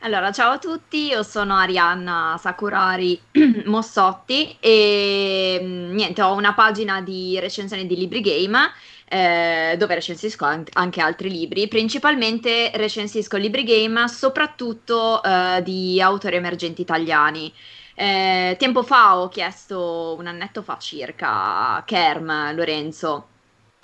Allora, ciao a tutti, io sono Arianna Sakurari Mossotti e mm, niente, ho una pagina di recensione di libri game eh, dove recensisco anche altri libri, principalmente recensisco libri game soprattutto eh, di autori emergenti italiani. Eh, tempo fa ho chiesto, un annetto fa circa, a Kerm Lorenzo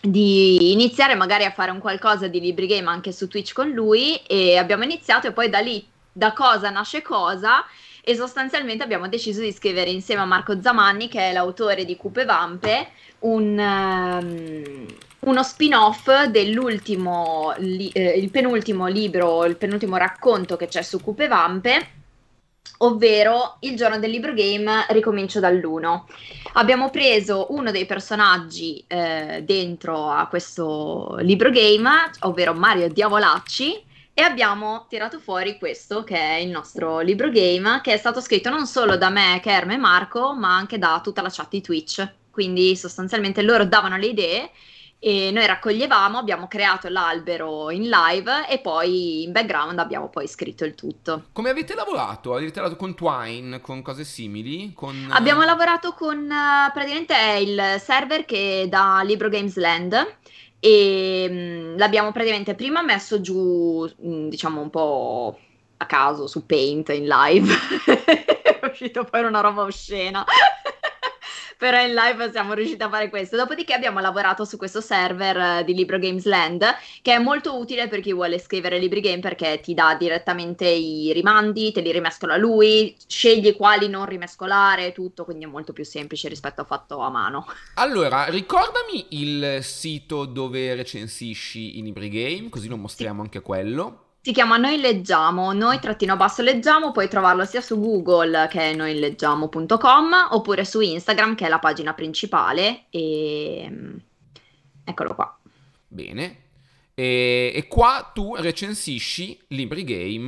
di iniziare magari a fare un qualcosa di libri game anche su Twitch con lui e abbiamo iniziato e poi da lì da cosa nasce cosa e sostanzialmente abbiamo deciso di scrivere insieme a Marco Zamanni, che è l'autore di Cupe Vampe, un, um, uno spin-off dell'ultimo, li, eh, il penultimo libro, il penultimo racconto che c'è su Cupe Vampe, ovvero Il giorno del libro game ricomincio dall'uno. Abbiamo preso uno dei personaggi eh, dentro a questo libro game, ovvero Mario Diavolacci, e abbiamo tirato fuori questo che è il nostro libro game che è stato scritto non solo da me, Kerme e Marco, ma anche da tutta la chat di Twitch. Quindi sostanzialmente loro davano le idee e noi raccoglievamo, abbiamo creato l'albero in live e poi in background abbiamo poi scritto il tutto. Come avete lavorato? Avete lavorato con Twine, con cose simili? Con... Eh, abbiamo lavorato con eh, praticamente il server che da Libro Games Land e mh, l'abbiamo praticamente prima messo giù, mh, diciamo un po' a caso su Paint in live. è uscito poi una roba oscena però in live siamo riusciti a fare questo. Dopodiché abbiamo lavorato su questo server eh, di Libro Games Land, che è molto utile per chi vuole scrivere libri game perché ti dà direttamente i rimandi, te li rimescola lui, scegli quali non rimescolare, tutto, quindi è molto più semplice rispetto a fatto a mano. Allora, ricordami il sito dove recensisci i libri game, così lo mostriamo sì. anche quello. Si chiama Noi Leggiamo, noi trattino basso leggiamo, puoi trovarlo sia su Google che è noileggiamo.com oppure su Instagram che è la pagina principale e mm, eccolo qua. Bene, e, e qua tu recensisci libri game.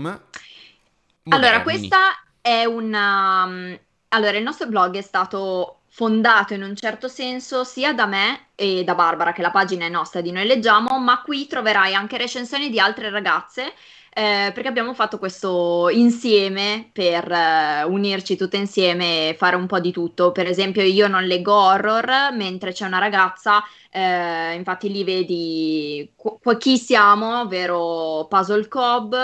Moderni. Allora, questa è una... Mm, allora, il nostro blog è stato fondato in un certo senso sia da me e da Barbara, che la pagina è nostra di Noi Leggiamo, ma qui troverai anche recensioni di altre ragazze eh, perché abbiamo fatto questo insieme per eh, unirci tutte insieme e fare un po' di tutto. Per esempio, io non leggo horror, mentre c'è una ragazza, eh, infatti lì vedi qu- chi siamo, ovvero Puzzle Cob.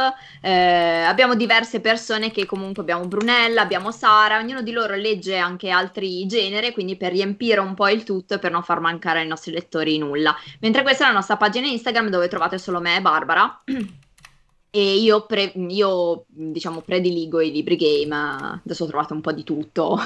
Eh, abbiamo diverse persone che comunque abbiamo Brunella, abbiamo Sara, ognuno di loro legge anche altri generi, quindi per riempire un po' il tutto e per non far mancare ai nostri lettori nulla. Mentre questa è la nostra pagina Instagram dove trovate solo me e Barbara. E io, pre- io, diciamo, prediligo i libri gay, ma adesso ho trovato un po' di tutto.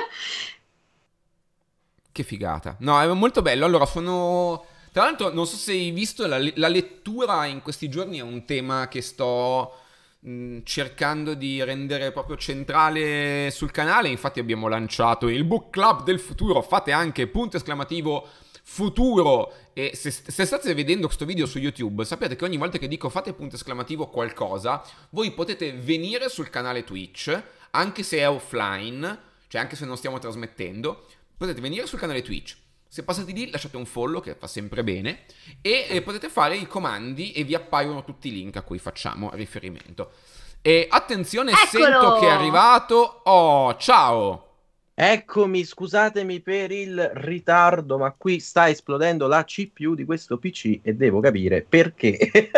che figata. No, è molto bello. Allora, sono... Tra l'altro, non so se hai visto, la, la lettura in questi giorni è un tema che sto mh, mm, cercando di rendere proprio centrale sul canale infatti abbiamo lanciato il book club del futuro fate anche punto esclamativo futuro. E se, se, state vedendo questo video su YouTube, sapete che ogni volta che dico fate punto esclamativo qualcosa, voi potete venire sul canale Twitch, anche se è offline, cioè anche se non stiamo trasmettendo, potete venire sul canale Twitch. Se passate lì lasciate un follow che fa sempre bene e eh, potete fare i comandi e vi appaiono tutti i link a cui facciamo riferimento. E attenzione, Eccolo! sento che è arrivato. Oh, ciao! Eccomi, scusatemi per il ritardo, ma qui sta esplodendo la CPU di questo PC e devo capire perché.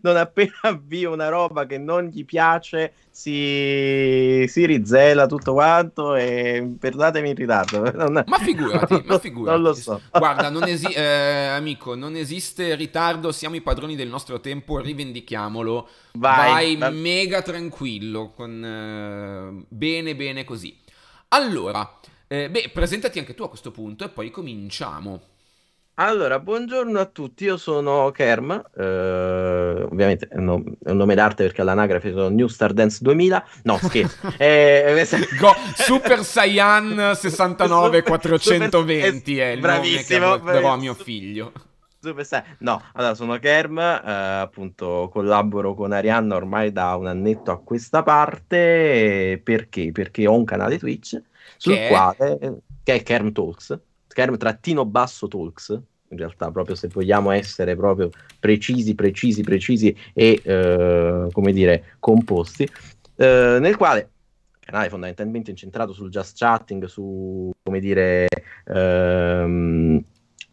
non appena avvio una roba che non gli piace, si, si rizela tutto quanto e perdonatemi il ritardo. Non... Ma figurati, ma figurati. non lo so. Guarda, non esi- eh, amico, non esiste ritardo, siamo i padroni del nostro tempo, rivendichiamolo. Vai, Vai ma... mega tranquillo, con, eh, bene bene così. Allora, eh, beh, presentati anche tu a questo punto e poi cominciamo. Allora, buongiorno a tutti, io sono Kerm, eh, ovviamente è no, un nome d'arte perché all'anagrafe sono New Star Dance 2000, no scherzo, eh, Go, Super Saiyan 69 420 super, è il bravissimo, nome che darò a mio figlio. Super Saiyan. No, allora sono Kerm, eh, appunto collaboro con Arianna ormai da un annetto a questa parte, perché? Perché ho un canale Twitch sul che quale, che è Kerm Talks, Kerm trattino basso Talks, in realtà proprio se vogliamo essere proprio precisi, precisi, precisi e, eh, come dire, composti, eh, nel quale canale fondamentalmente incentrato sul just chatting, su, come dire... Ehm,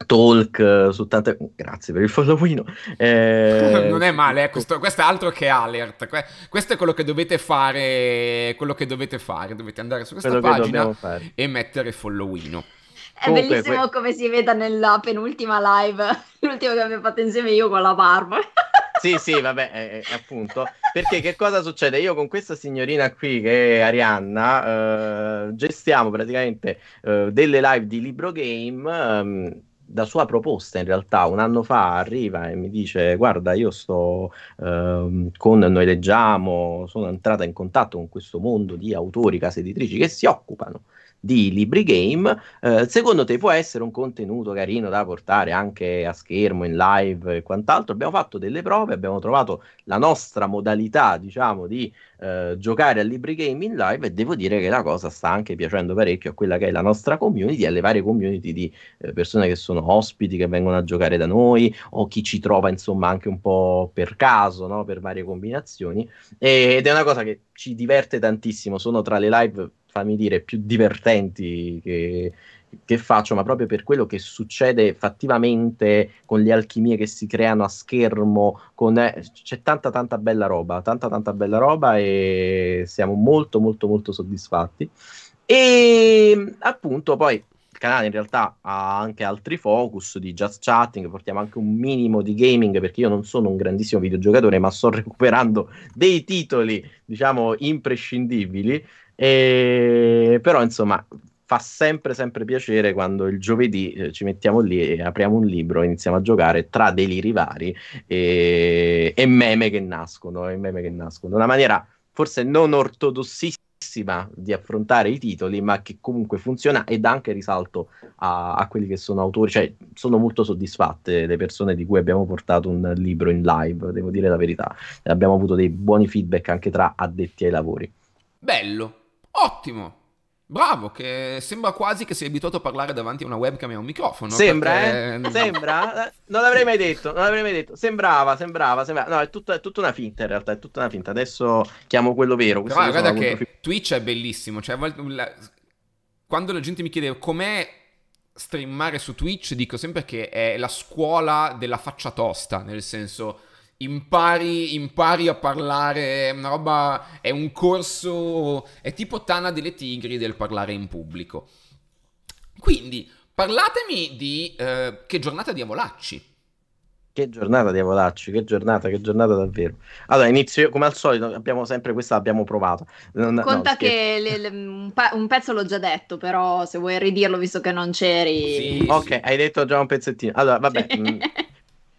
talk eh, su tante... Grazie per il followino. Eh... non è male, eh, ecco. questo, questo, è altro che alert. questo è quello che dovete fare, quello che dovete fare. Dovete andare su questa quello pagina e mettere followino. È Comunque, bellissimo que- come si veda nella penultima live, l'ultimo che abbiamo fatto insieme io con la barba. sì, sì, vabbè, eh, eh, appunto. Perché che cosa succede? Io con questa signorina qui, che è Arianna, eh, gestiamo praticamente eh, delle live di Libro Game. Ehm, da sua proposta in realtà un anno fa arriva e mi dice guarda io sto ehm, con noi leggiamo sono entrata in contatto con questo mondo di autori case editrici che si occupano di Libri Game. Eh, secondo te può essere un contenuto carino da portare anche a schermo, in live e quant'altro? Abbiamo fatto delle prove, abbiamo trovato la nostra modalità, diciamo, di eh, giocare a Libri Game in live e devo dire che la cosa sta anche piacendo parecchio a quella che è la nostra community, alle varie community di eh, persone che sono ospiti, che vengono a giocare da noi o chi ci trova, insomma, anche un po' per caso, no? per varie combinazioni. Ed è una cosa che ci diverte tantissimo. Sono tra le live fammi dire, più divertenti che, che faccio, ma proprio per quello che succede fattivamente con le alchimie che si creano a schermo, con, eh, c'è tanta tanta bella roba, tanta tanta bella roba e siamo molto molto molto soddisfatti. E ehm, appunto poi il canale in realtà ha anche altri focus di just chatting, portiamo anche un minimo di gaming perché io non sono un grandissimo videogiocatore, ma sto recuperando dei titoli, diciamo, imprescindibili e, però insomma fa sempre sempre piacere quando il giovedì eh, ci mettiamo lì e apriamo un libro e iniziamo a giocare tra deliri vari e, e meme che nascono e meme che nascono una maniera forse non ortodossissima di affrontare i titoli, ma che comunque funziona e dà anche risalto a, a, quelli che sono autori. Cioè, sono molto soddisfatte le persone di cui abbiamo portato un libro in live, devo dire la verità. Abbiamo avuto dei buoni feedback anche tra addetti ai lavori. Bello, Ottimo! Bravo, che sembra quasi che sei abituato a parlare davanti a una webcam e a un microfono. Sembra, perché... eh? Sembra? Non l'avrei mai detto, non l'avrei mai detto. Sembrava, sembrava, sembrava. No, è, tutto, è tutta una finta in realtà, è tutta una finta. Adesso chiamo quello vero. Però ah, guarda che molto... Twitch è bellissimo. Cioè, quando la gente mi chiede com'è streamare su Twitch, dico sempre che è la scuola della faccia tosta, nel senso Impari, impari, a parlare, è una roba, è un corso, è tipo Tana delle Tigri del parlare in pubblico. Quindi, parlatemi di eh, che giornata di Avolacci. Che giornata di Avolacci, che giornata, che giornata davvero. Allora, inizio come al solito, abbiamo sempre questa, l'abbiamo provata. Non, Conta no, che le, le, un, pa- un, pezzo l'ho già detto, però se vuoi ridirlo visto che non c'eri... Sì, ok, sì. hai detto già un pezzettino. Allora, vabbè... Sì. Mh, mm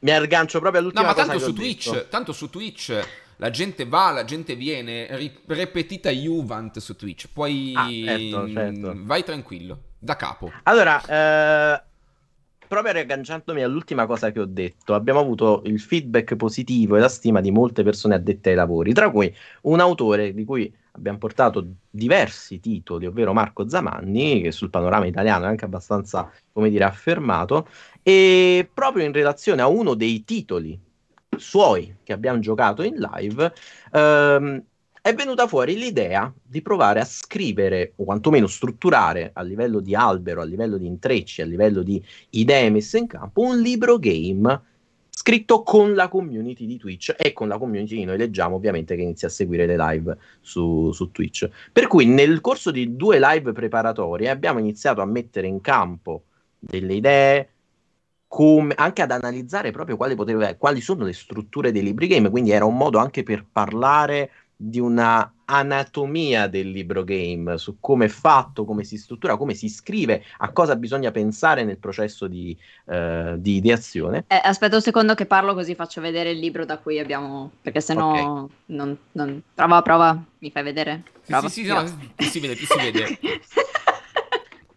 mi aggancio proprio all'ultima cosa no, ma tanto su Twitch, detto. tanto su Twitch la gente va, la gente viene, ripetita Juvent su Twitch, poi ah, certo, mm, certo. vai tranquillo, da capo. Allora, eh, proprio riagganciandomi all'ultima cosa che ho detto, abbiamo avuto il feedback positivo e la stima di molte persone addette ai lavori, tra cui un autore di cui abbiamo portato diversi titoli, ovvero Marco Zamanni, che sul panorama italiano è anche abbastanza, come dire, affermato, e proprio in relazione a uno dei titoli suoi che abbiamo giocato in live, ehm, è venuta fuori l'idea di provare a scrivere, o quantomeno strutturare a livello di albero, a livello di intrecci, a livello di idee messe in campo, un libro game scritto con la community di Twitch e con la community di noi leggiamo ovviamente che inizia a seguire le live su, su Twitch. Per cui nel corso di due live preparatorie abbiamo iniziato a mettere in campo delle idee, come, anche ad analizzare proprio quali, poteva, quali sono le strutture dei libri game, quindi era un modo anche per parlare di una anatomia del libro game, su come è fatto, come si struttura, come si scrive, a cosa bisogna pensare nel processo di, eh, di ideazione. Eh, aspetta un secondo che parlo così faccio vedere il libro da cui abbiamo, perché sennò okay. non, non... Prova, prova, mi fai vedere? Prova. Sì, sì, sì no, più si vede, più si vede.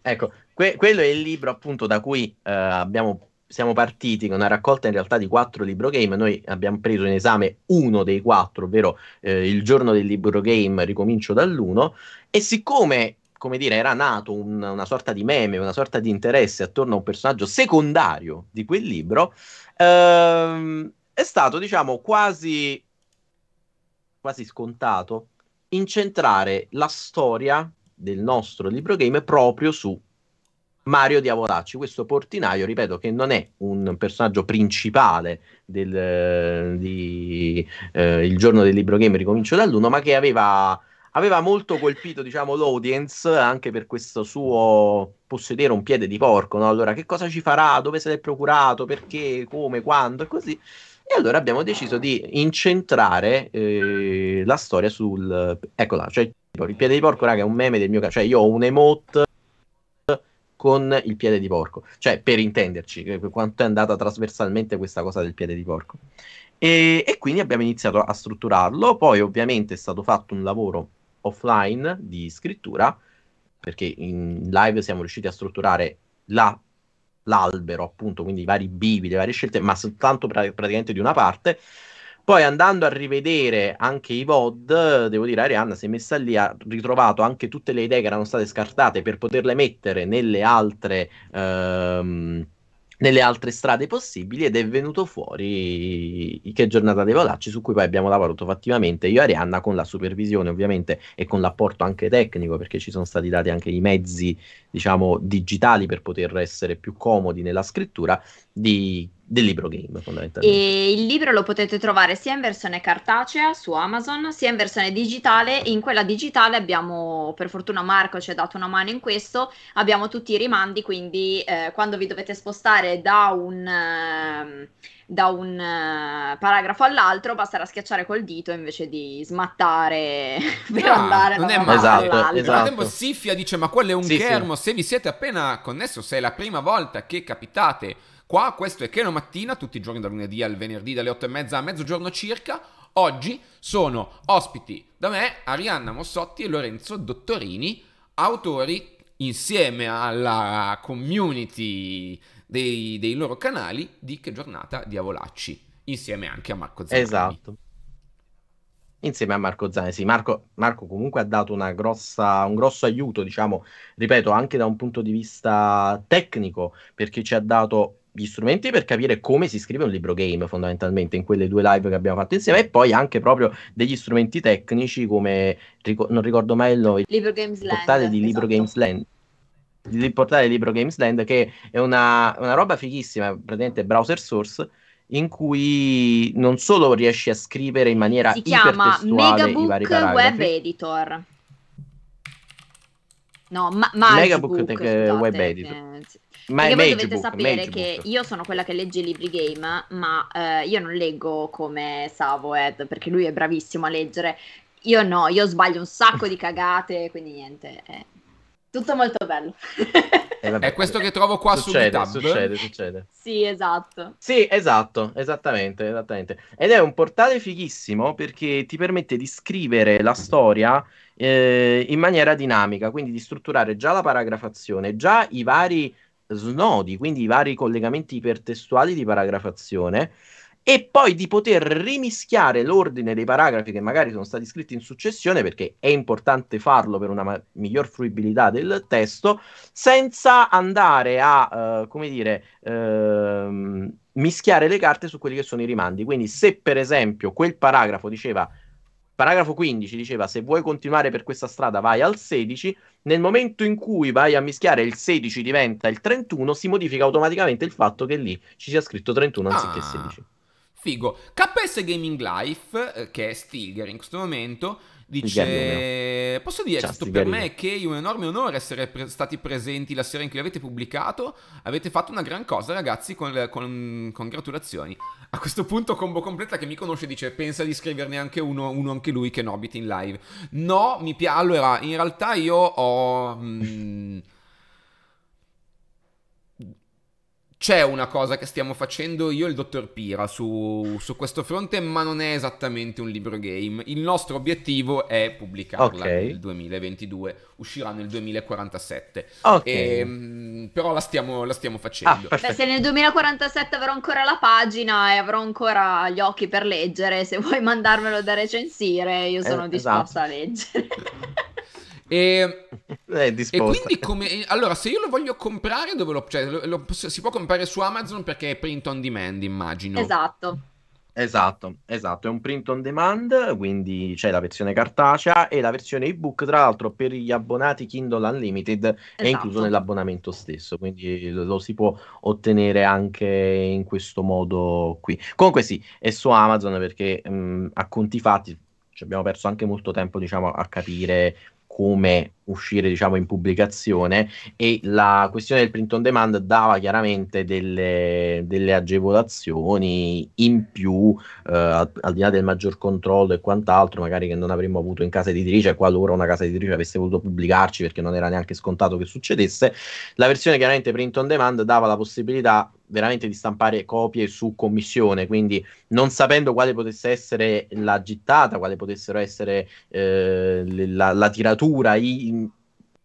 ecco, que- quello è il libro appunto da cui eh, abbiamo siamo partiti con una raccolta in realtà di quattro libro game, noi abbiamo preso in esame uno dei quattro, ovvero eh, il giorno del libro game, ricomincio dall'uno, e siccome come dire, era nato un, una sorta di meme, una sorta di interesse attorno a un personaggio secondario di quel libro, ehm, è stato, diciamo, quasi, quasi scontato incentrare la storia del nostro libro game proprio su Mario Diavolacci, questo portinaio, ripeto, che non è un personaggio principale del eh, di, eh, Il giorno del libro game, ricomincio dall'uno, ma che aveva, aveva molto colpito diciamo, l'audience anche per questo suo possedere un piede di porco. No? Allora, che cosa ci farà? Dove se l'è procurato? Perché? Come? Quando? E così. E allora abbiamo deciso di incentrare eh, la storia sul... Eccola, cioè il piede di porco, raga, è un meme del mio... Cioè io ho un emote con il piede di porco. Cioè, per intenderci, eh, quanto è andata trasversalmente questa cosa del piede di porco. E, e quindi abbiamo iniziato a strutturarlo. Poi, ovviamente, è stato fatto un lavoro offline di scrittura, perché in live siamo riusciti a strutturare la l'albero, appunto, quindi i vari bivi, le varie scelte, ma soltanto pra- praticamente di una parte. Poi andando a rivedere anche i VOD, devo dire, Arianna si è messa lì, ha ritrovato anche tutte le idee che erano state scartate per poterle mettere nelle altre, ehm, nelle altre strade possibili ed è venuto fuori Che giornata dei volacci, su cui poi abbiamo lavorato fattivamente io e Arianna con la supervisione ovviamente e con l'apporto anche tecnico perché ci sono stati dati anche i mezzi, diciamo, digitali per poter essere più comodi nella scrittura di del libro game fondamentalmente. E il libro lo potete trovare sia in versione cartacea su Amazon, sia in versione digitale. In quella digitale abbiamo, per fortuna Marco ci ha dato una mano in questo, abbiamo tutti i rimandi, quindi eh, quando vi dovete spostare da un, eh, da un eh, paragrafo all'altro basterà schiacciare col dito invece di smattare per ah, andare non da un esatto, all'altro. Esatto. Nel frattempo esatto. Siffia dice ma quello è un sì, germo, sì. se vi siete appena connesso, se è la prima volta che capitate qua. Questo è Keno Mattina, tutti i giorni da lunedì al venerdì dalle 8 e mezza a mezzogiorno circa. Oggi sono ospiti da me Arianna Mossotti e Lorenzo Dottorini, autori insieme alla community dei, dei, loro canali di Che giornata diavolacci, insieme anche a Marco Zanetti. Esatto insieme a Marco Zane. Sì, Marco, Marco comunque ha dato grossa, un grosso aiuto, diciamo, ripeto, anche da un punto di vista tecnico, perché ci ha dato gli strumenti per capire come si scrive un libro game fondamentalmente in quelle due live che abbiamo fatto insieme e poi anche proprio degli strumenti tecnici come ric- non ricordo mai il nome libro Games portale Land, di esatto. libro Games Land di esatto. portale libro Games Land che è una, una roba fighissima praticamente browser source in cui non solo riesci a scrivere in maniera si chiama Megabook Web Editor no, ma- Magic Megabook Book, Web Editor. Eh, ma Perché voi dovete book, sapere che book. io sono quella che legge i libri game, ma eh, io non leggo come Savo Ed, perché lui è bravissimo a leggere. Io no, io sbaglio un sacco di cagate, quindi niente. È Tutto molto bello. Eh, è questo che trovo qua succede, su Succede, succede. Sì, esatto. Sì, esatto, esattamente, esattamente. Ed è un portale fighissimo perché ti permette di scrivere la storia eh, in maniera dinamica, quindi di strutturare già la paragrafazione, già i vari snodi, quindi i vari collegamenti ipertestuali di paragrafazione, e poi di poter rimischiare l'ordine dei paragrafi che magari sono stati scritti in successione, perché è importante farlo per una ma- miglior fruibilità del testo, senza andare a, uh, come dire, uh, mischiare le carte su quelli che sono i rimandi. Quindi se per esempio quel paragrafo diceva Paragrafo 15 diceva: Se vuoi continuare per questa strada, vai al 16. Nel momento in cui vai a mischiare il 16 diventa il 31, si modifica automaticamente il fatto che lì ci sia scritto 31 anziché ah, 16. Figo. KS Gaming Life, eh, che è Stilger in questo momento, Dice, posso dire Ciao, che per me è che è un enorme onore essere pre stati presenti la sera in cui l'avete pubblicato. Avete fatto una gran cosa, ragazzi. Con, con, congratulazioni. A questo punto, combo completa che mi conosce dice: Pensa di scriverne anche uno, uno anche lui che Nobit in live. No, mi piace. Allora, in realtà io ho. Mh, mm, C'è una cosa che stiamo facendo io e il dottor Pira su, su, questo fronte, ma non è esattamente un libro game. Il nostro obiettivo è pubblicarla okay. nel 2022, uscirà nel 2047. Okay. E, ehm, però la stiamo, la stiamo facendo. Ah, Beh, se nel 2047 avrò ancora la pagina e avrò ancora gli occhi per leggere, se vuoi mandarmelo da recensire, io sono eh, disposta esatto. a leggere. E, e quindi come... Allora, se io lo voglio comprare, dove lo... Cioè, lo, lo, si può comprare su Amazon perché è print on demand, immagino. Esatto. Esatto, esatto, è un print on demand, quindi c'è la versione cartacea e la versione ebook, tra l'altro per gli abbonati Kindle Unlimited esatto. è incluso nell'abbonamento stesso, quindi lo si può ottenere anche in questo modo qui. Comunque sì, è su Amazon perché mh, a conti fatti ci abbiamo perso anche molto tempo diciamo, a capire come uscire diciamo in pubblicazione e la questione del print on demand dava chiaramente delle, delle agevolazioni in più eh, al, di là del maggior controllo e quant'altro magari che non avremmo avuto in casa editrice qualora una casa editrice avesse voluto pubblicarci perché non era neanche scontato che succedesse la versione chiaramente print on demand dava la possibilità veramente di stampare copie su commissione, quindi non sapendo quale potesse essere la gittata, quale potessero essere eh, la, la, tiratura, i,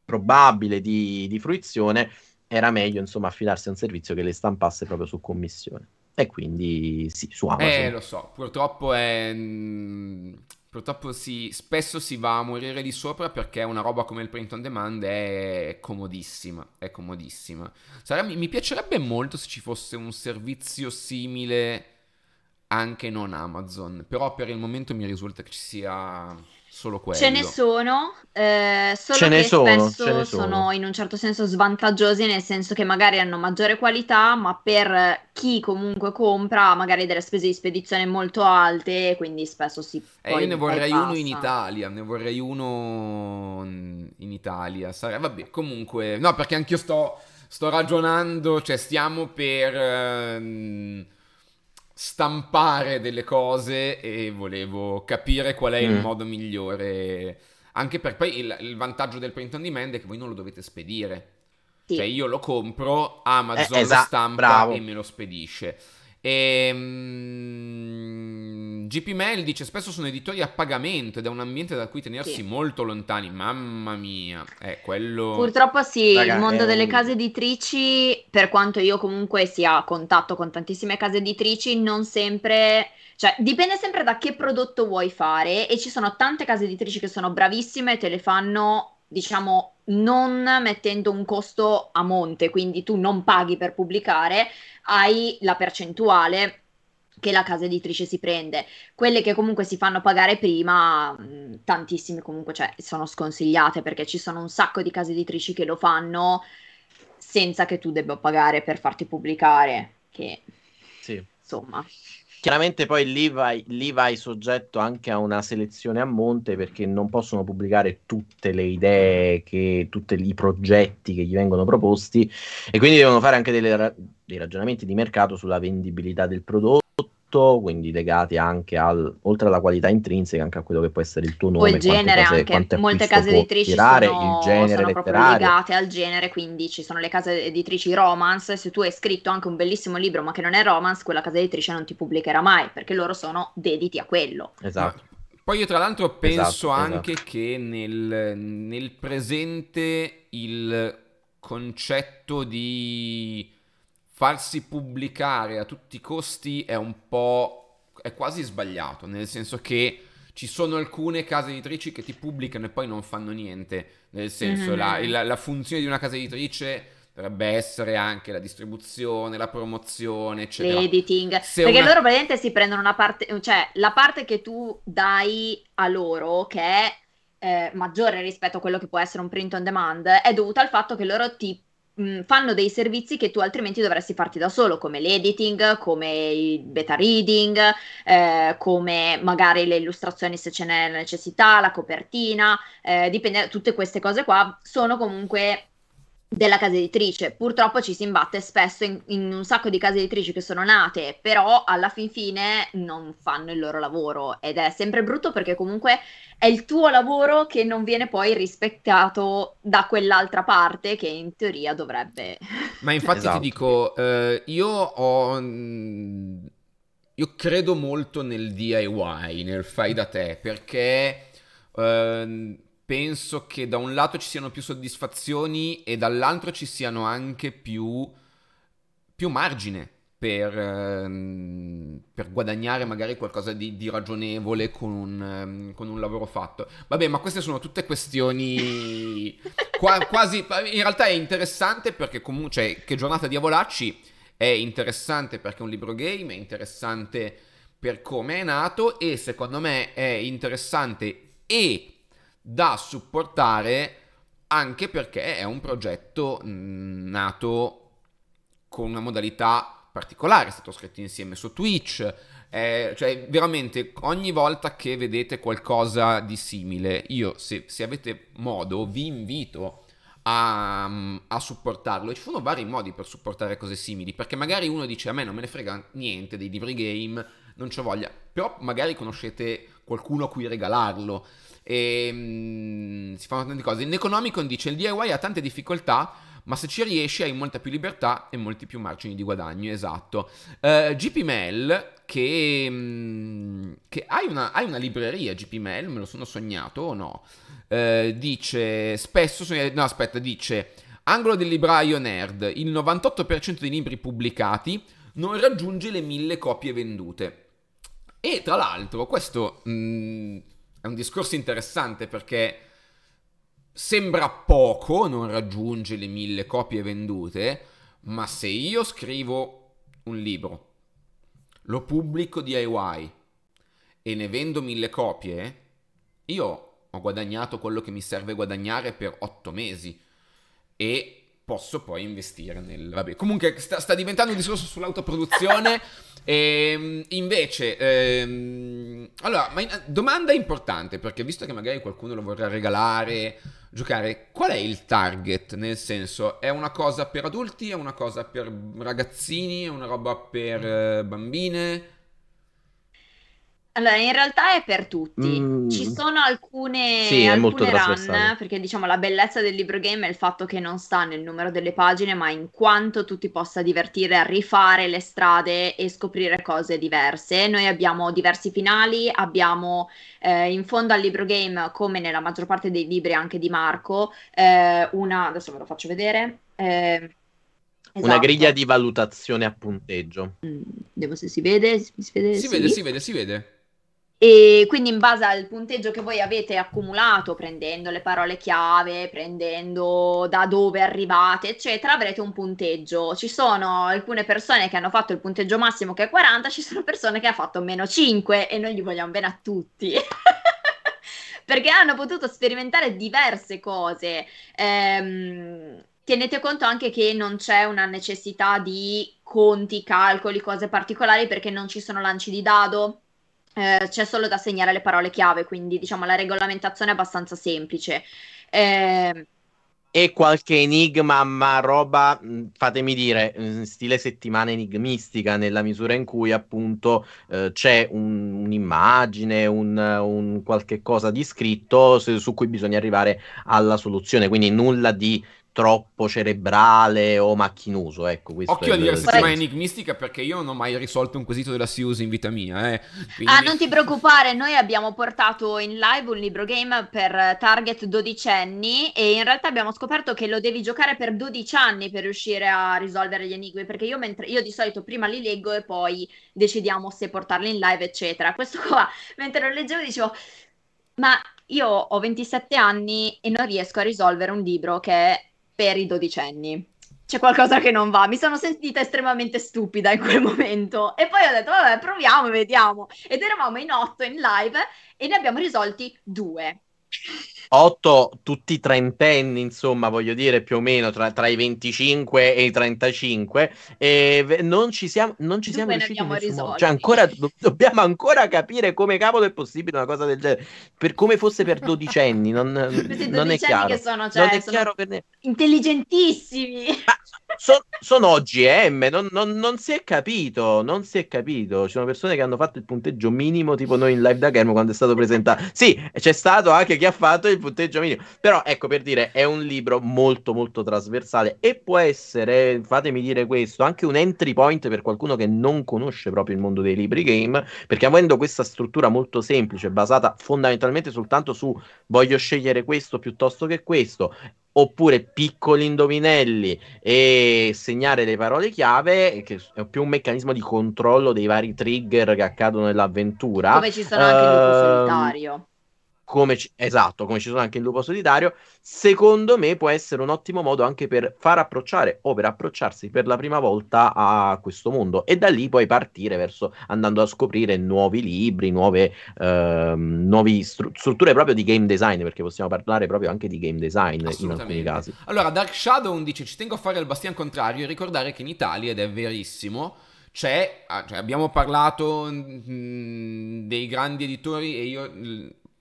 probabile di, di fruizione, era meglio insomma affidarsi a un servizio che le stampasse proprio su commissione. E quindi sì, su eh, Amazon. Eh, lo so, purtroppo è... Mm, purtroppo si, spesso si va a morire di sopra perché una roba come il print on demand è comodissima, è comodissima. Sarà, mi, mi piacerebbe molto se ci fosse un servizio simile anche non Amazon, però per il momento mi risulta che ci sia solo quello. Ce ne sono, eh, solo ce ne sono, ce ne sono. sono in un certo senso svantaggiosi, nel senso che magari hanno maggiore qualità, ma per chi comunque compra magari delle spese di spedizione molto alte, quindi spesso si... Eh, io ne vorrei uno in Italia, ne vorrei uno in Italia, Sare... vabbè, comunque... No, perché anch'io sto, sto ragionando, cioè stiamo per... Eh stampare delle cose e volevo capire qual è mm. il modo migliore. Anche per poi il, il, vantaggio del print on demand è che voi non lo dovete spedire. Sì. Cioè io lo compro, Amazon eh, esatto, stampa bravo. e me lo spedisce. Ehm... GP Mail dice spesso sono editori a pagamento ed è un ambiente da cui tenersi sì. molto lontani. Mamma mia, eh, quello... Purtroppo sì, Ragazzi, il mondo delle un... case editrici, per quanto io comunque sia a contatto con tantissime case editrici, non sempre... Cioè, dipende sempre da che prodotto vuoi fare e ci sono tante case editrici che sono bravissime e te le fanno, diciamo, non mettendo un costo a monte, quindi tu non paghi per pubblicare, hai la percentuale che la casa editrice si prende. Quelle che comunque si fanno pagare prima, mm, tantissime comunque cioè, sono sconsigliate perché ci sono un sacco di case editrici che lo fanno senza che tu debba pagare per farti pubblicare. Che sì. insomma. Chiaramente poi lì vai, lì vai soggetto anche a una selezione a monte perché non possono pubblicare tutte le idee, che, tutti i progetti che gli vengono proposti e quindi devono fare anche delle, dei ragionamenti di mercato sulla vendibilità del prodotto prodotto, quindi legati anche al, oltre alla qualità intrinseca, anche a quello che può essere il tuo nome. O il genere cose, anche, molte case editrici tirare, sono, genere, sono proprio legate al genere, quindi ci sono le case editrici romance, se tu hai scritto anche un bellissimo libro ma che non è romance, quella casa editrice non ti pubblicherà mai, perché loro sono dediti a quello. Esatto. Poi io tra l'altro esatto, penso esatto, anche esatto. che nel, nel presente il concetto di farsi pubblicare a tutti i costi è un po'... è quasi sbagliato, nel senso che ci sono alcune case editrici che ti pubblicano e poi non fanno niente, nel senso mm-hmm. la, la, la funzione di una casa editrice dovrebbe essere anche la distribuzione, la promozione, eccetera. L'editing. Se Perché una... loro praticamente si prendono una parte, cioè la parte che tu dai a loro, che è eh, maggiore rispetto a quello che può essere un print on demand, è dovuta al fatto che loro ti mh, mm, fanno dei servizi che tu altrimenti dovresti farti da solo, come l'editing, come il beta reading, eh, come magari le illustrazioni se ce n'è la necessità, la copertina, eh, dipende, tutte queste cose qua sono comunque della casa editrice. Purtroppo ci si imbatte spesso in, in, un sacco di case editrici che sono nate, però alla fin fine non fanno il loro lavoro ed è sempre brutto perché comunque è il tuo lavoro che non viene poi rispettato da quell'altra parte che in teoria dovrebbe. Ma infatti esatto. ti dico, eh, io ho... Mm, io credo molto nel DIY, nel fai da te, perché... Eh, penso che da un lato ci siano più soddisfazioni e dall'altro ci siano anche più, più margine per, ehm, per, guadagnare magari qualcosa di, di ragionevole con un, ehm, con un, lavoro fatto. Vabbè, ma queste sono tutte questioni qua, quasi... In realtà è interessante perché comunque... Cioè, che giornata di Avolacci è interessante perché è un libro game, è interessante per come è nato e secondo me è interessante e da supportare anche perché è un progetto mm, nato con una modalità particolare, è stato scritto insieme su Twitch, è, cioè veramente ogni volta che vedete qualcosa di simile, io se, se avete modo vi invito a, a, supportarlo. E ci sono vari modi per supportare cose simili, perché magari uno dice a me non me ne frega niente dei libri game, non c'ho voglia, però magari conoscete qualcuno a cui regalarlo. E, ehm, mh, si fanno tante cose. In Economicon dice il DIY ha tante difficoltà, ma se ci riesci hai molta più libertà e molti più margini di guadagno, esatto. Uh, eh, GPML, che, mh, mm, che hai, una, hai, una, libreria GPML, me lo sono sognato o no? Uh, dice, spesso, sogn- no aspetta, dice, angolo del libraio nerd, il 98% dei libri pubblicati non raggiunge le 1000 copie vendute. E tra l'altro questo mh, mm, è un discorso interessante perché sembra poco, non raggiunge le mille copie vendute, ma se io scrivo un libro, lo pubblico DIY e ne vendo mille copie, io ho guadagnato quello che mi serve guadagnare per otto mesi e posso poi investire nel... Vabbè, comunque sta, sta diventando un discorso sull'autoproduzione. e ehm, invece, ehm, allora, ma in, domanda importante, perché visto che magari qualcuno lo vorrà regalare, giocare, qual è il target? Nel senso, è una cosa per adulti, è una cosa per ragazzini, è una roba per eh, bambine? Allora, in realtà è per tutti. Mm. Ci sono alcune, sì, alcune run, perché diciamo la bellezza del libro game è il fatto che non sta nel numero delle pagine, ma in quanto tu ti possa divertire a rifare le strade e scoprire cose diverse. Noi abbiamo diversi finali, abbiamo eh, in fondo al libro game, come nella maggior parte dei libri anche di Marco, eh, una... adesso ve lo faccio vedere. Eh, Esatto. Una griglia esatto. di valutazione a punteggio. Mm, vediamo se si vede. Si vede, si sì. vede, si vede, si vede. E quindi in base al punteggio che voi avete accumulato, prendendo le parole chiave, prendendo da dove arrivate, eccetera, avrete un punteggio. Ci sono alcune persone che hanno fatto il punteggio massimo che è 40, ci sono persone che hanno fatto meno 5 e noi gli vogliamo bene a tutti. Perché hanno potuto sperimentare diverse cose. Ehm, tenete conto anche che non c'è una necessità di conti, calcoli, cose particolari perché non ci sono lanci di dado, eh, c'è solo da segnare le parole chiave, quindi diciamo la regolamentazione è abbastanza semplice. Eh, e qualche enigma, ma roba, mm, fatemi dire, mm, stile settimana enigmistica, nella misura in cui appunto eh, c'è un, un'immagine, un, un, qualche cosa di scritto su, su cui bisogna arrivare alla soluzione, quindi nulla di troppo cerebrale o macchinoso, ecco. Occhio a dire settimana enigmistica perché io non ho mai risolto un quesito della Sius in vita mia, eh. Quindi... Ah, non ti preoccupare, noi abbiamo portato in live un libro game per target 12 anni e in realtà abbiamo scoperto che lo devi giocare per 12 anni per riuscire a risolvere gli enigmi, perché io, mentre... io di solito prima li leggo e poi decidiamo se portarli in live, eccetera. Questo qua, mentre lo leggevo dicevo... Ma io ho 27 anni e non riesco a risolvere un libro che per i dodicenni. C'è qualcosa che non va. Mi sono sentita estremamente stupida in quel momento. E poi ho detto, vabbè, proviamo vediamo. Ed eravamo in otto in live e ne abbiamo risolti due. 8 tutti trentenni, insomma, voglio dire più o meno tra, tra i 25 e i 35 e non ci siamo, non ci siamo riusciti cioè, ancora, do- dobbiamo ancora capire come cavolo è possibile una cosa del genere, per come fosse per dodicenni, non, non è chiaro. Sono, cioè, non è chiaro per ne- intelligentissimi. Ma so- sono OGM, non, non, non, si è capito, non si è capito. Ci sono persone che hanno fatto il punteggio minimo tipo noi in live da Germo quando è stato presentato. Sì, c'è stato anche chi ha fatto il il punteggio minimo. Però ecco per dire, è un libro molto molto trasversale e può essere, fatemi dire questo, anche un entry point per qualcuno che non conosce proprio il mondo dei libri game, perché avendo questa struttura molto semplice, basata fondamentalmente soltanto su voglio scegliere questo piuttosto che questo, oppure piccoli indovinelli e segnare le parole chiave, che è più un meccanismo di controllo dei vari trigger che accadono nell'avventura. Come ci sarà anche uh, ehm, in solitario come ci, esatto, come ci sono anche in Lupo Solitario, secondo me può essere un ottimo modo anche per far approcciare o per approcciarsi per la prima volta a questo mondo e da lì poi partire verso andando a scoprire nuovi libri, nuove, ehm, nuove stru- strutture proprio di game design, perché possiamo parlare proprio anche di game design in alcuni casi. Allora, Dark Shadow 11 ci tengo a fare il bastian contrario e ricordare che in Italia, ed è verissimo, c'è, ah, cioè abbiamo parlato mh, mm, dei grandi editori e io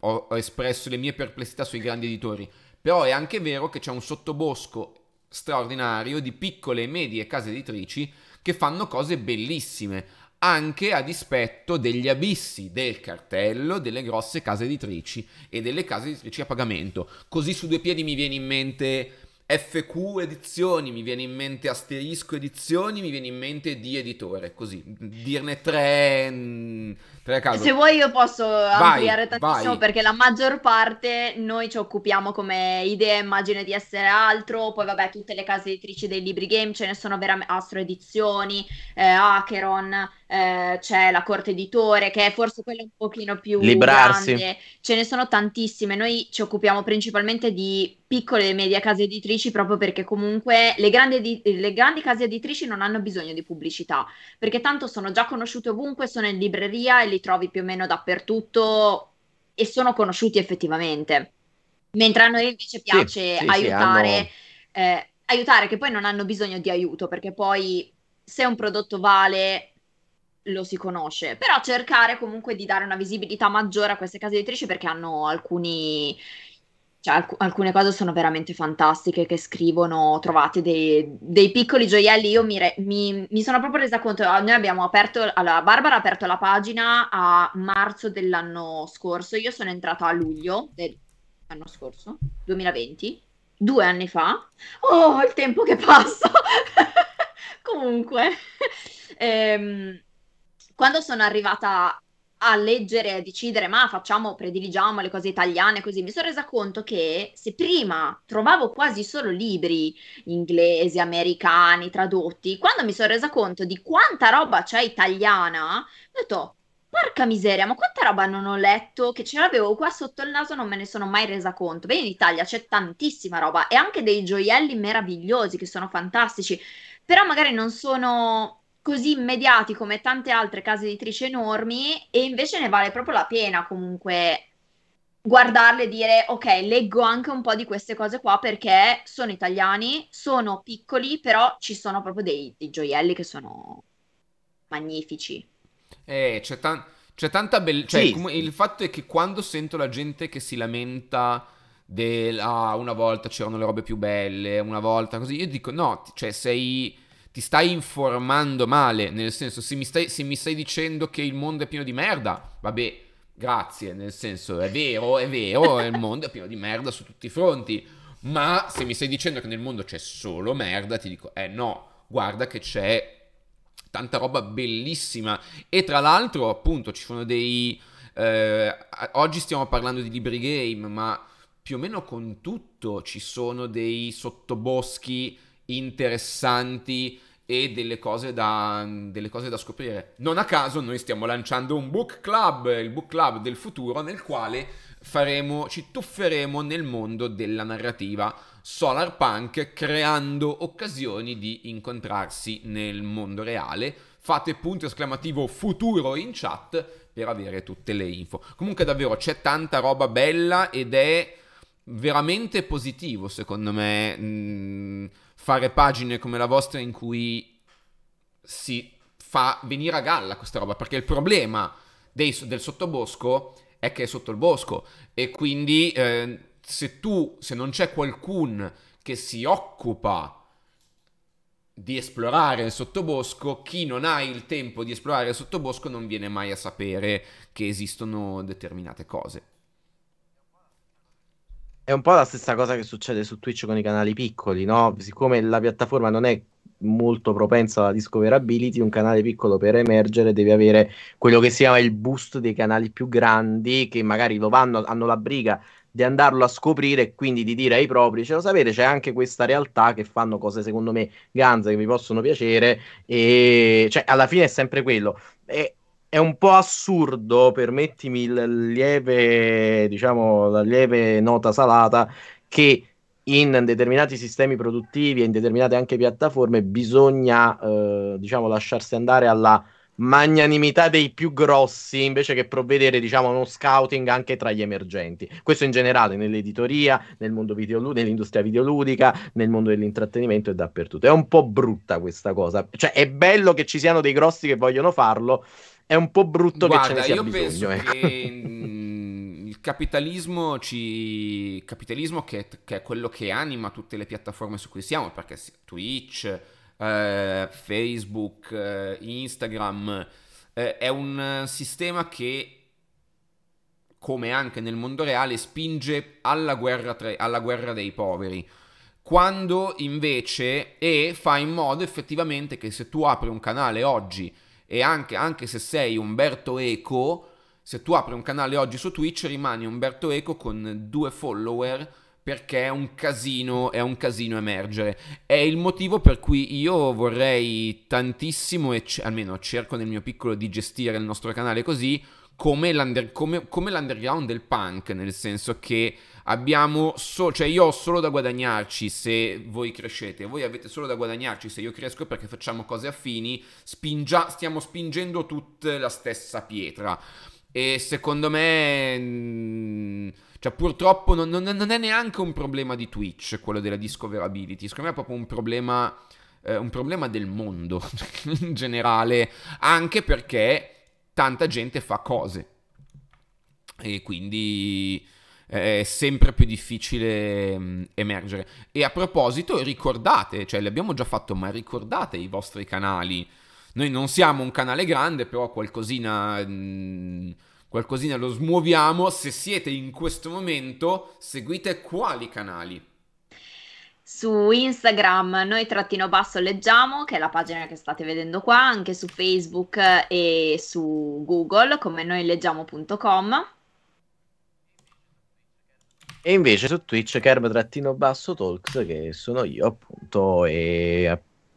ho, ho espresso le mie perplessità sui grandi editori, però è anche vero che c'è un sottobosco straordinario di piccole e medie case editrici che fanno cose bellissime, anche a dispetto degli abissi del cartello delle grosse case editrici e delle case editrici a pagamento. Così su due piedi mi viene in mente FQ Edizioni, mi viene in mente Asterisco Edizioni, mi viene in mente di editore, così, dirne tre, mm, tre caso. Se vuoi io posso vai, tantissimo vai. perché la maggior parte noi ci occupiamo come idea, e immagine di essere altro, poi vabbè tutte le case editrici dei libri game ce ne sono veramente, Astro Edizioni, eh, Acheron, eh, c'è la corte editore che è forse quella un pochino più Librarsi. grande, ce ne sono tantissime, noi ci occupiamo principalmente di piccole e medie case editrici proprio perché comunque le grandi, edi- le grandi, case editrici non hanno bisogno di pubblicità perché tanto sono già conosciute ovunque, sono in libreria e li trovi più o meno dappertutto e sono conosciuti effettivamente. Mentre a noi invece piace sì, sì, aiutare, sì, hanno... eh, aiutare che poi non hanno bisogno di aiuto perché poi se un prodotto vale lo si conosce, però cercare comunque di dare una visibilità maggiore a queste case editrici perché hanno alcuni cioè, alc- alcune cose sono veramente fantastiche che scrivono, trovate dei, dei piccoli gioielli. Io mi, re- mi, mi, sono proprio resa conto, ah, noi abbiamo aperto, allora Barbara ha aperto la pagina a marzo dell'anno scorso, io sono entrata a luglio dell'anno scorso, 2020, due anni fa. Oh, il tempo che passa! Comunque, ehm, quando sono arrivata a leggere, a decidere, ma facciamo, prediligiamo le cose italiane, così mi sono resa conto che se prima trovavo quasi solo libri inglesi, americani, tradotti, quando mi sono resa conto di quanta roba c'è italiana, ho detto, porca miseria, ma quanta roba non ho letto, che ce l'avevo qua sotto il naso, non me ne sono mai resa conto. Beh, in Italia c'è tantissima roba e anche dei gioielli meravigliosi che sono fantastici, però magari non sono così immediati come tante altre case editrici enormi e invece ne vale proprio la pena comunque guardarle e dire ok, leggo anche un po' di queste cose qua perché sono italiani, sono piccoli, però ci sono proprio dei, dei gioielli che sono magnifici. Eh, c'è, tan- c'è tanta bellezza. Cioè, sì. Cioè, il fatto è che quando sento la gente che si lamenta del ah, una volta c'erano le robe più belle, una volta così, io dico no, cioè sei ti stai informando male, nel senso se mi stai, se mi stai dicendo che il mondo è pieno di merda, vabbè, grazie, nel senso è vero, è vero, il mondo è pieno di merda su tutti i fronti, ma se mi stai dicendo che nel mondo c'è solo merda, ti dico, eh no, guarda che c'è tanta roba bellissima e tra l'altro appunto ci sono dei... Eh, oggi stiamo parlando di libri game, ma più o meno con tutto ci sono dei sottoboschi interessanti e delle cose, da, delle cose da scoprire. Non a caso noi stiamo lanciando un book club, il book club del futuro, nel quale faremo, ci tufferemo nel mondo della narrativa solar punk creando occasioni di incontrarsi nel mondo reale. Fate punto esclamativo futuro in chat per avere tutte le info. Comunque davvero c'è tanta roba bella ed è veramente positivo secondo me. Mm fare pagine come la vostra in cui si fa venire a galla questa roba, perché il problema dei, del sottobosco è che è sotto il bosco e quindi eh, se tu, se non c'è qualcuno che si occupa di esplorare il sottobosco, chi non ha il tempo di esplorare il sottobosco non viene mai a sapere che esistono determinate cose è un po' la stessa cosa che succede su Twitch con i canali piccoli, no? Siccome la piattaforma non è molto propensa alla discoverability, un canale piccolo per emergere deve avere quello che si chiama il boost dei canali più grandi che magari lo vanno, hanno la briga di andarlo a scoprire e quindi di dire ai propri, ce lo sapete, c'è anche questa realtà che fanno cose secondo me ganze che mi possono piacere e cioè alla fine è sempre quello. E è un po' assurdo, permettimi il lieve, diciamo, la lieve nota salata, che in determinati sistemi produttivi e in determinate anche piattaforme bisogna, eh, diciamo, lasciarsi andare alla magnanimità dei più grossi invece che provvedere diciamo uno scouting anche tra gli emergenti questo in generale nell'editoria nel mondo videolu- nell'industria videoludica nel mondo dell'intrattenimento e dappertutto è un po' brutta questa cosa cioè è bello che ci siano dei grossi che vogliono farlo è un po' brutto Guarda, che ce ne sia io bisogno. Penso eh. che mm, il capitalismo, ci... capitalismo che, che, è quello che anima tutte le piattaforme su cui siamo, perché Twitch, eh, Facebook, eh, Instagram, eh, è un sistema che come anche nel mondo reale, spinge alla guerra, tra... alla guerra dei poveri quando invece e fa in modo effettivamente che se tu apri un canale oggi e anche, anche se sei Umberto Eco, se tu apri un canale oggi su Twitch rimani Umberto Eco con due follower perché è un casino, è un casino emergere. È il motivo per cui io vorrei tantissimo, e c- almeno cerco nel mio piccolo di gestire il nostro canale così, come, l'under, come, come l'underground del punk, nel senso che abbiamo solo, cioè io ho solo da guadagnarci se voi crescete, voi avete solo da guadagnarci se io cresco perché facciamo cose affini, spingia, stiamo spingendo tutte la stessa pietra. E secondo me, mm, cioè purtroppo non, non, non è neanche un problema di Twitch quello della discoverability, secondo me è proprio un problema, eh, un problema del mondo in generale, anche perché tanta gente fa cose. E quindi eh, è sempre più difficile mm, emergere. E a proposito, ricordate, cioè l'abbiamo già fatto, ma ricordate i vostri canali. Noi non siamo un canale grande, però qualcosina, mm, qualcosina lo smuoviamo. Se siete in questo momento, seguite quali canali su Instagram noi trattino basso leggiamo, che è la pagina che state vedendo qua, anche su Facebook e su Google come noi leggiamo.com. E invece su Twitch basso talks che sono io appunto e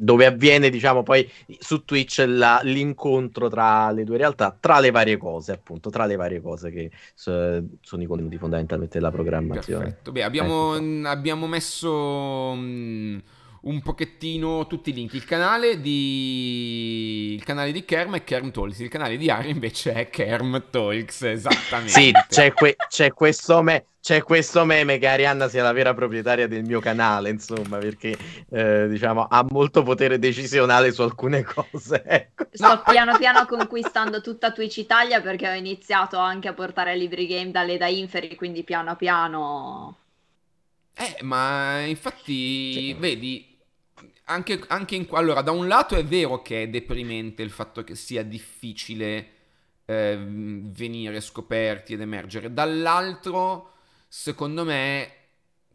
dove avviene, diciamo, poi su Twitch la, l'incontro tra le due realtà, tra le varie cose, appunto, tra le varie cose che so, sono i contenuti fondamentalmente della programmazione. Perfetto. Beh, abbiamo, ecco. abbiamo messo... Mh mm, un pochettino tutti i link. Il canale di, il canale di Kerm è Kerm Talks, il canale di Ari invece è Kerm Talks, esattamente. sì, c'è, que- c'è, questo me- c'è, questo meme che Arianna sia la vera proprietaria del mio canale, insomma, perché eh, diciamo, ha molto potere decisionale su alcune cose. Ecco. Sto no. piano piano conquistando tutta Twitch Italia perché ho iniziato anche a portare libri game dalle da Inferi, quindi piano piano... Eh, ma infatti, sì. vedi, anche, anche in... Allora, da un lato è vero che è deprimente il fatto che sia difficile eh, venire scoperti ed emergere, dall'altro, secondo me,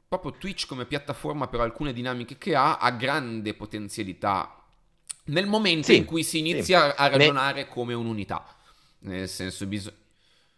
proprio Twitch come piattaforma per alcune dinamiche che ha, ha grande potenzialità nel momento sì, in cui si inizia sì. a ragionare ne... come un'unità. Nel senso, bisogna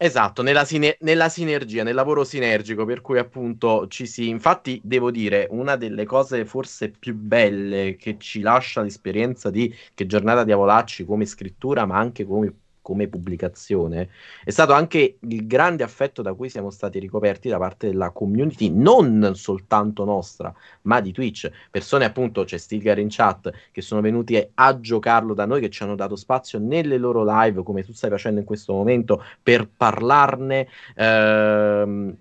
Esatto, nella, sine- nella, sinergia, nel lavoro sinergico, per cui appunto ci si... Infatti devo dire, una delle cose forse più belle che ci lascia l'esperienza di Che giornata diavolacci come scrittura, ma anche come come pubblicazione, è stato anche il grande affetto da cui siamo stati ricoperti da parte della community, non soltanto nostra, ma di Twitch. Persone appunto, c'è Stilgar in chat, che sono venuti a giocarlo da noi, che ci hanno dato spazio nelle loro live, come tu stai facendo in questo momento, per parlarne. Ehm,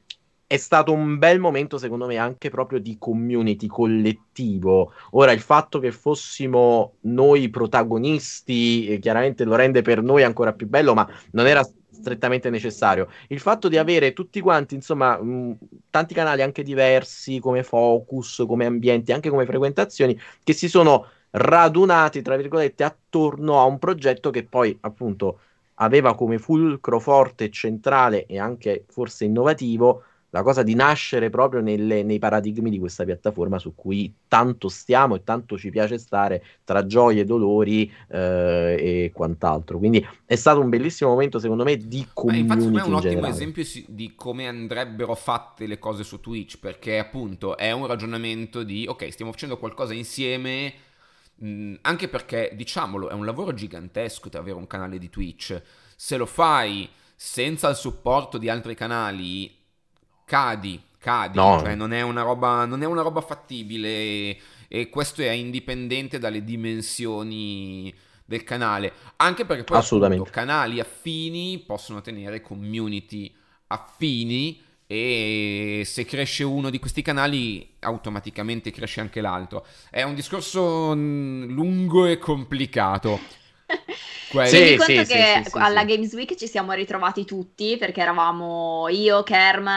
è stato un bel momento, secondo me, anche proprio di community collettivo. Ora, il fatto che fossimo noi protagonisti, eh, chiaramente lo rende per noi ancora più bello, ma non era strettamente necessario. Il fatto di avere tutti quanti, insomma, mh, mm, tanti canali anche diversi come focus, come ambienti, anche come frequentazioni, che si sono radunati, tra virgolette, attorno a un progetto che poi, appunto, aveva come fulcro forte, centrale e anche forse innovativo la cosa di nascere proprio nelle, nei paradigmi di questa piattaforma su cui tanto stiamo e tanto ci piace stare tra gioie, dolori eh, e quant'altro. Quindi è stato un bellissimo momento secondo me di community. Ma infatti me è un ottimo esempio di come andrebbero fatte le cose su Twitch perché appunto è un ragionamento di ok stiamo facendo qualcosa insieme mm, anche perché, diciamolo, è un lavoro gigantesco avere un canale di Twitch. Se lo fai senza il supporto di altri canali, cadi, cadi, no. cioè non è, roba, non è una roba, fattibile e, e questo è indipendente dalle dimensioni del canale, anche perché poi appunto, canali affini possono tenere community affini e se cresce uno di questi canali automaticamente cresce anche l'altro. È un discorso mm, lungo e complicato. Quello. Sì, Mi sì, conto sì, che sì, alla Games Week ci siamo ritrovati tutti perché eravamo io, Kerm,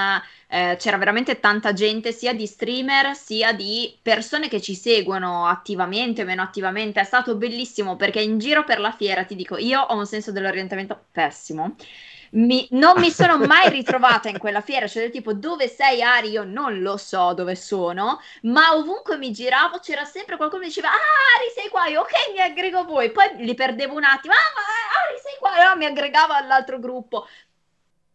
eh, c'era veramente tanta gente sia di streamer sia di persone che ci seguono attivamente o meno attivamente. È stato bellissimo perché in giro per la fiera ti dico, io ho un senso dell'orientamento pessimo mi, non mi sono mai ritrovata in quella fiera, cioè del tipo dove sei Ari io non lo so dove sono, ma ovunque mi giravo c'era sempre qualcuno che diceva ah Ari sei qua, io ok mi aggrego voi, poi li perdevo un attimo, ah ma eh, Ari sei qua, allora mi aggregavo all'altro gruppo,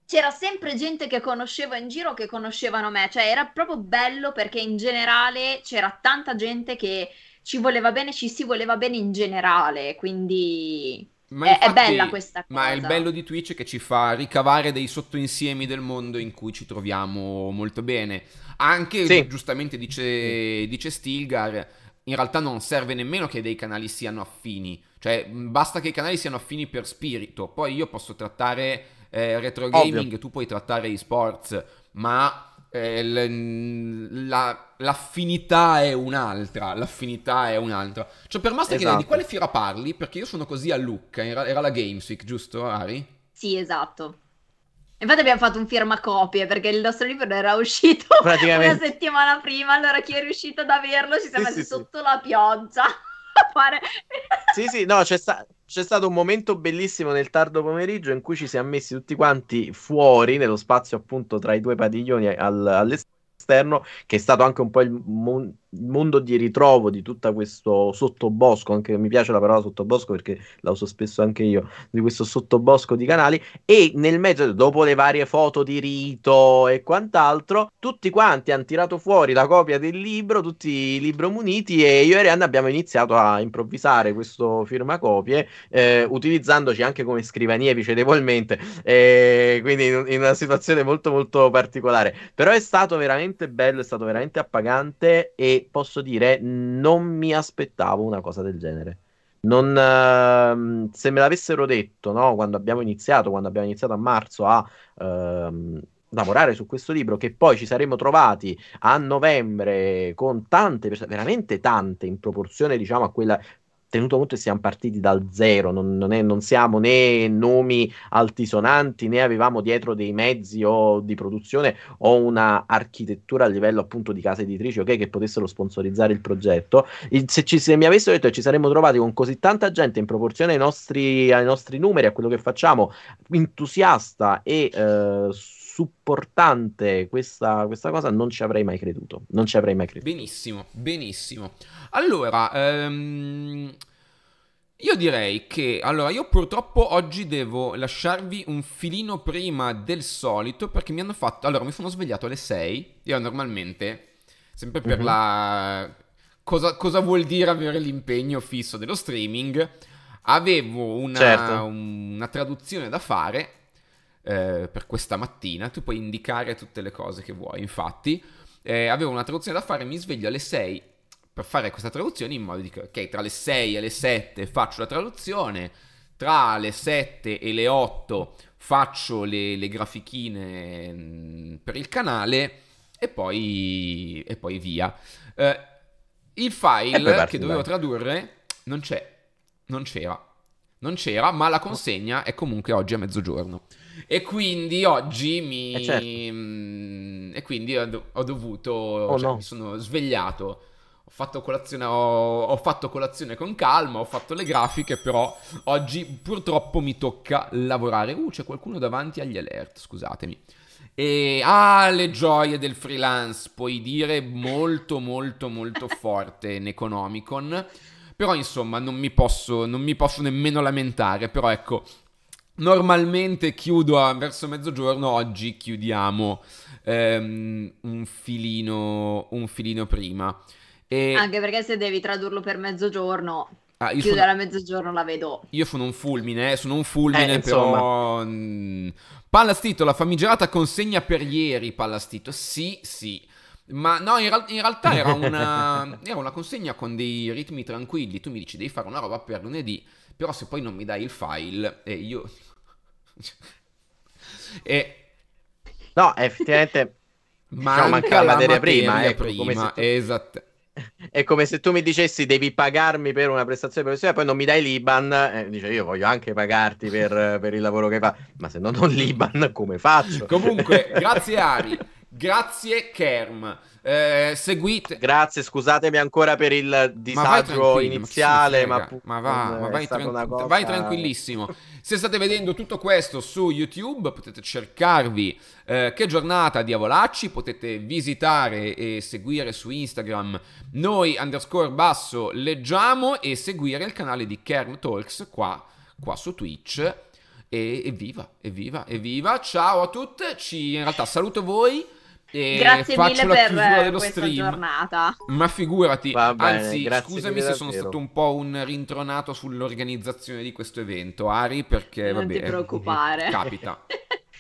c'era sempre gente che conoscevo in giro che conoscevano me, cioè era proprio bello perché in generale c'era tanta gente che ci voleva bene, ci si voleva bene in generale, quindi ma infatti, è, bella questa cosa. Ma il bello di Twitch è che ci fa ricavare dei sottoinsiemi del mondo in cui ci troviamo molto bene. Anche, sì. giustamente dice, dice Stilgar, in realtà non serve nemmeno che dei canali siano affini. Cioè, basta che i canali siano affini per spirito. Poi io posso trattare eh, retro gaming, Ovvio. tu puoi trattare esports, ma eh, mm, la, l'affinità è un'altra, l'affinità è un'altra. Cioè, per Master esatto. di quale fiera parli? Perché io sono così a Lucca, era, era la Games Week, giusto Ari? Sì, esatto. Infatti abbiamo fatto un firmacopie perché il nostro libro era uscito una settimana prima, allora chi è riuscito ad averlo ci siamo sì, messi sì, sotto sì. la pioggia. fare. sì, sì, no, c'è, sta- c'è, stato un momento bellissimo nel tardo pomeriggio in cui ci siamo messi tutti quanti fuori, nello spazio appunto tra i due padiglioni al- all'esterno, che è stato anche un po' il... Mon- mondo di ritrovo di tutto questo sottobosco, anche mi piace la parola sottobosco perché la uso spesso anche io, di questo sottobosco di canali e nel mezzo, dopo le varie foto di rito e quant'altro, tutti quanti hanno tirato fuori la copia del libro, tutti i libri muniti e io e Rihanna abbiamo iniziato a improvvisare questo firmacopie eh, utilizzandoci anche come scrivanie vicendevolmente, eh, quindi in, in una situazione molto molto particolare, però è stato veramente bello, è stato veramente appagante e posso dire non mi aspettavo una cosa del genere. Non, ehm, se me l'avessero detto no, quando abbiamo iniziato, quando abbiamo iniziato a marzo a ehm, lavorare su questo libro, che poi ci saremmo trovati a novembre con tante persone, veramente tante in proporzione diciamo a quella tenuto conto che siamo partiti dal zero, non, non, è, non, siamo né nomi altisonanti né avevamo dietro dei mezzi o di produzione o una architettura a livello appunto di case editrici okay, che potessero sponsorizzare il progetto. se, ci, se, mi avessero detto che ci saremmo trovati con così tanta gente in proporzione ai nostri, ai nostri numeri, a quello che facciamo, entusiasta e eh, supportante questa, questa, cosa non ci avrei mai creduto. Non ci avrei mai creduto. Benissimo, benissimo. Allora, ehm, io direi che, allora, io purtroppo oggi devo lasciarvi un filino prima del solito perché mi hanno fatto, allora, mi sono svegliato alle 6, io normalmente, sempre per mm-hmm. la... Cosa, cosa vuol dire avere l'impegno fisso dello streaming? avevo una, certo. una, traduzione da fare eh, per questa mattina, tu puoi indicare tutte le cose che vuoi. Infatti, eh, avevo una traduzione da fare, mi sveglio alle 6 per fare questa traduzione in modo di dire, ok, tra le 6 e le 7 faccio la traduzione, tra le 7 e le 8 faccio le, le grafichine mm, per il canale e poi, e poi via. Eh, il file che dovevo tradurre non c'è, non c'era non c'era, ma la consegna è comunque oggi a mezzogiorno. E quindi oggi mi... Eh certo. Mm, e quindi ho dovuto... Oh cioè, no. Mi sono svegliato. Ho fatto, colazione, ho, ho fatto colazione con calma, ho fatto le grafiche, però oggi purtroppo mi tocca lavorare. Uh, c'è qualcuno davanti agli alert, scusatemi. E ah, le gioie del freelance, puoi dire molto molto molto forte in Economicon. Però insomma non mi posso, non mi posso nemmeno lamentare, però ecco, Normalmente chiudo a, verso mezzogiorno, oggi chiudiamo ehm, un, filino, un, filino, prima. E... Anche perché se devi tradurlo per mezzogiorno, ah, chiudere sono... a mezzogiorno la vedo. Io sono un fulmine, eh, sono un fulmine eh, però... Mh, mm, Pallastito, la famigerata consegna per ieri, Pallastito. Sì, sì. Ma no, in, ra- in realtà era una, era una, consegna con dei ritmi tranquilli. Tu mi dici devi fare una roba per lunedì, però se poi non mi dai il file e eh, io... e... No, effettivamente... Diciamo, manca, manca la materia, materia ecco, prima, ecco, prima tu... esatto. È come se tu mi dicessi devi pagarmi per una prestazione professionale, poi non mi dai l'Iban, eh, dice io voglio anche pagarti per, per il lavoro che fa, ma se non ho l'Iban come faccio? Comunque, grazie Ari. Grazie Kerm. Eh, seguite. Grazie, scusatemi ancora per il disagio ma iniziale, ma, ma, va, ma vai, tranqu- cosa... vai, tranquillissimo. Se state vedendo tutto questo su YouTube, potete cercarvi eh, Che giornata Diavolacci, potete visitare e seguire su Instagram noi underscore basso leggiamo e seguire il canale di Kerm Talks qua, qua su Twitch. E evviva, evviva, evviva. Ciao a tutti, ci, in realtà saluto voi. E grazie mille per questa stream. giornata. Ma figurati, bene, anzi, scusami se sono stato un po' un rintronato sull'organizzazione di questo evento, Ari, perché non vabbè, ti eh, preoccupare. Capita.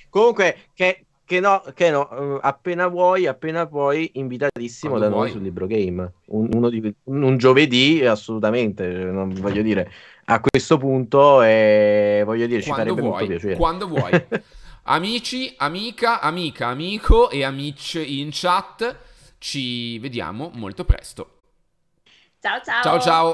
Comunque, che, che no, che no, eh, appena vuoi, appena puoi, invitatissimo Quando da vuoi. noi sul Libro Game. Un, di, un, giovedì, assolutamente, non voglio dire, a questo punto, eh, voglio dire, Quando ci farebbe vuoi. molto piacere. Quando vuoi. Amici, amica, amica, amico e amici in chat, ci vediamo molto presto. Ciao ciao. Ciao ciao.